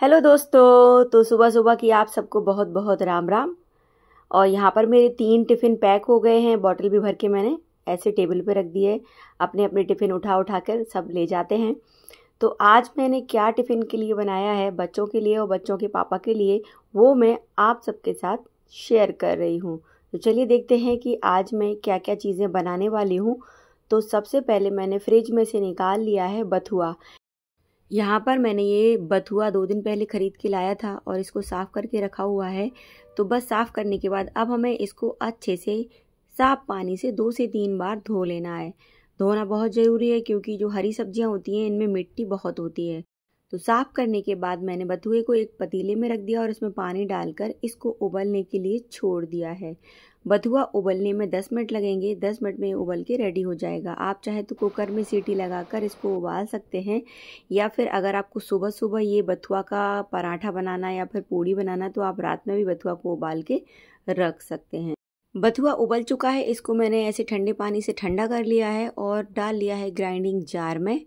hello दोस्तों तो सुबह सुबह की आप सबको बहुत बहुत राम राम और यहाँ पर मेरे तीन टिफ़िन पैक हो गए हैं बॉटल भी भर के मैंने ऐसे टेबल पे रख दिए अपने अपने टिफ़िन उठा उठा कर सब ले जाते हैं तो आज मैंने क्या टिफ़िन के लिए बनाया है बच्चों के लिए और बच्चों के पापा के लिए वो मैं आप सबके साथ शेयर कर रही हूँ तो चलिए देखते हैं कि आज मैं क्या क्या चीज़ें बनाने वाली हूँ तो सबसे पहले मैंने फ्रिज में से निकाल लिया है बथुआ यहाँ पर मैंने ये बथुआ दो दिन पहले ख़रीद के लाया था और इसको साफ़ करके रखा हुआ है तो बस साफ़ करने के बाद अब हमें इसको अच्छे से साफ पानी से दो से तीन बार धो लेना है धोना बहुत ज़रूरी है क्योंकि जो हरी सब्जियाँ होती हैं इनमें मिट्टी बहुत होती है तो साफ़ करने के बाद मैंने बथुए को एक पतीले में रख दिया और इसमें पानी डालकर इसको उबलने के लिए छोड़ दिया है बथुआ उबलने में 10 मिनट लगेंगे 10 मिनट में उबल के रेडी हो जाएगा आप चाहे तो कुकर में सीटी लगाकर इसको उबाल सकते हैं या फिर अगर आपको सुबह सुबह ये बथुआ का पराठा बनाना या फिर पूड़ी बनाना तो आप रात में भी बथुआ को उबाल के रख सकते हैं बथुआ उबल चुका है इसको मैंने ऐसे ठंडे पानी से ठंडा कर लिया है और डाल लिया है ग्राइंडिंग जार में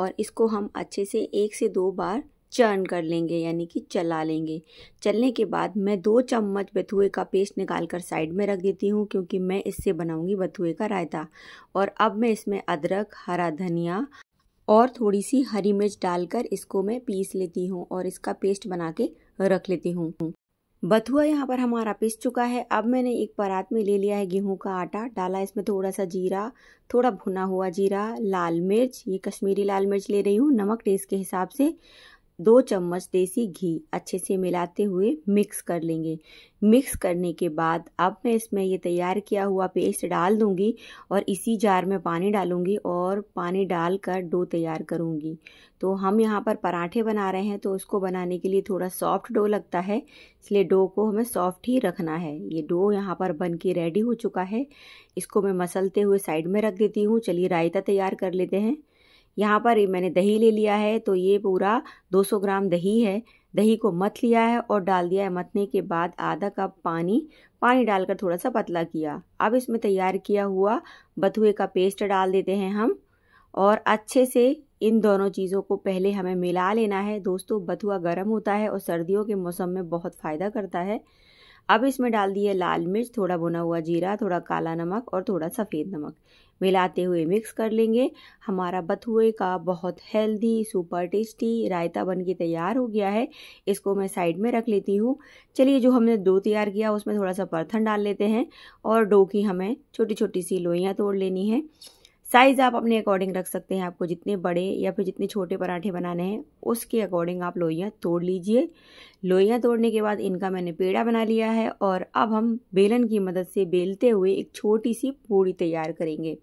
और इसको हम अच्छे से एक से दो बार चर्न कर लेंगे यानी कि चला लेंगे चलने के बाद मैं दो चम्मच बथुए का पेस्ट निकाल कर साइड में रख देती हूँ क्योंकि मैं इससे बनाऊँगी बथुए का रायता और अब मैं इसमें अदरक हरा धनिया और थोड़ी सी हरी मिर्च डालकर इसको मैं पीस लेती हूँ और इसका पेस्ट बना के रख लेती हूँ बथुआ यहाँ पर हमारा पिस चुका है अब मैंने एक परात में ले लिया है गेहूं का आटा डाला इसमें थोड़ा सा जीरा थोड़ा भुना हुआ जीरा लाल मिर्च ये कश्मीरी लाल मिर्च ले रही हूँ नमक टेस्ट के हिसाब से दो चम्मच देसी घी अच्छे से मिलाते हुए मिक्स कर लेंगे मिक्स करने के बाद अब मैं इसमें ये तैयार किया हुआ पेस्ट डाल दूंगी और इसी जार में पानी डालूंगी और पानी डालकर डो तैयार करूंगी तो हम यहाँ पर पराठे बना रहे हैं तो उसको बनाने के लिए थोड़ा सॉफ्ट डो लगता है इसलिए डो को हमें सॉफ्ट ही रखना है ये डो यहाँ पर बन के रेडी हो चुका है इसको मैं मसलते हुए साइड में रख देती हूँ चलिए रायता तैयार कर लेते हैं यहाँ पर मैंने दही ले लिया है तो ये पूरा 200 ग्राम दही है दही को मथ लिया है और डाल दिया है मथने के बाद आधा कप पानी पानी डालकर थोड़ा सा पतला किया अब इसमें तैयार किया हुआ बथुए का पेस्ट डाल देते हैं हम और अच्छे से इन दोनों चीज़ों को पहले हमें मिला लेना है दोस्तों बथुआ गर्म होता है और सर्दियों के मौसम में बहुत फ़ायदा करता है अब इसमें डाल दिए लाल मिर्च थोड़ा भुना हुआ जीरा थोड़ा काला नमक और थोड़ा सफ़ेद नमक मिलाते हुए मिक्स कर लेंगे हमारा बथुए का बहुत हेल्दी सुपर टेस्टी रायता बन के तैयार हो गया है इसको मैं साइड में रख लेती हूँ चलिए जो हमने डो तैयार किया उसमें थोड़ा सा परथन डाल लेते हैं और डो की हमें छोटी छोटी सी लोइयाँ तोड़ लेनी है साइज़ आप अपने अकॉर्डिंग रख सकते हैं आपको जितने बड़े या फिर जितने छोटे पराठे बनाने हैं उसके अकॉर्डिंग आप लोइयाँ तोड़ लीजिए लोइयाँ तोड़ने के बाद इनका मैंने पेड़ा बना लिया है और अब हम बेलन की मदद से बेलते हुए एक छोटी सी पूड़ी तैयार करेंगे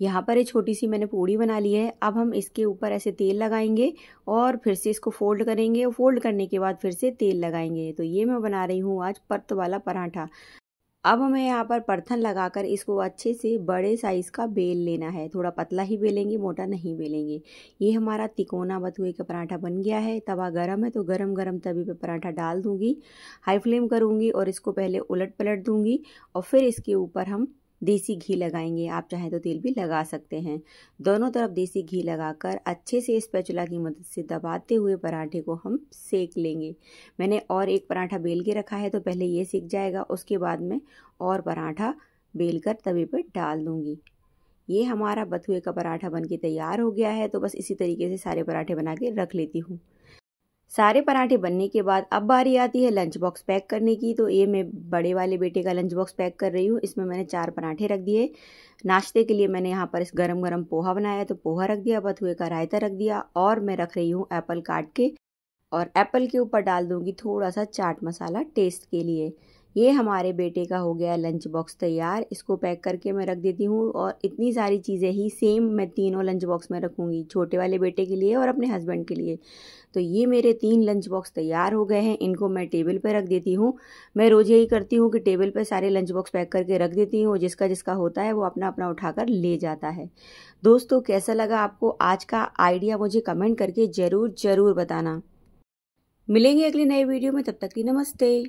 यहाँ पर ये छोटी सी मैंने पूड़ी बना ली है अब हम इसके ऊपर ऐसे तेल लगाएंगे और फिर से इसको फोल्ड करेंगे और फोल्ड करने के बाद फिर से तेल लगाएंगे तो ये मैं बना रही हूँ आज परत वाला पराठा अब हमें यहाँ पर परथन लगाकर इसको अच्छे से बड़े साइज़ का बेल लेना है थोड़ा पतला ही बेलेंगे मोटा नहीं बेलेंगे ये हमारा तिकोना बथुए का पराठा बन गया है तवा गरम है तो गरम गरम तवे पे पराठा डाल दूँगी हाई फ्लेम करूँगी और इसको पहले उलट पलट दूँगी और फिर इसके ऊपर हम देसी घी लगाएंगे आप चाहें तो तेल भी लगा सकते हैं दोनों तरफ देसी घी लगाकर अच्छे से स्पैचुला की मदद से दबाते हुए पराठे को हम सेक लेंगे मैंने और एक पराठा बेल के रखा है तो पहले ये सेक जाएगा उसके बाद में और पराठा कर तवे पर डाल दूँगी ये हमारा बथुए का पराठा बनके तैयार हो गया है तो बस इसी तरीके से सारे पराठे बना के रख लेती हूँ सारे पराठे बनने के बाद अब बारी आती है लंच बॉक्स पैक करने की तो ये मैं बड़े वाले बेटे का लंच बॉक्स पैक कर रही हूँ इसमें मैंने चार पराठे रख दिए नाश्ते के लिए मैंने यहाँ पर इस गरम गरम पोहा बनाया तो पोहा रख दिया बथुए का रायता रख दिया और मैं रख रही हूँ एप्पल काट के और एप्पल के ऊपर डाल दूँगी थोड़ा सा चाट मसाला टेस्ट के लिए ये हमारे बेटे का हो गया लंच बॉक्स तैयार इसको पैक करके मैं रख देती हूँ और इतनी सारी चीज़ें ही सेम मैं तीनों लंच बॉक्स में रखूँगी छोटे वाले बेटे के लिए और अपने हस्बैंड के लिए तो ये मेरे तीन लंच बॉक्स तैयार हो गए हैं इनको मैं टेबल पर रख देती हूँ मैं रोज़ यही करती हूँ कि टेबल पर सारे लंच बॉक्स पैक करके रख देती हूँ जिसका जिसका होता है वो अपना अपना उठाकर ले जाता है दोस्तों कैसा लगा आपको आज का आइडिया मुझे कमेंट करके ज़रूर ज़रूर बताना मिलेंगे अगली नए वीडियो में तब तक के नमस्ते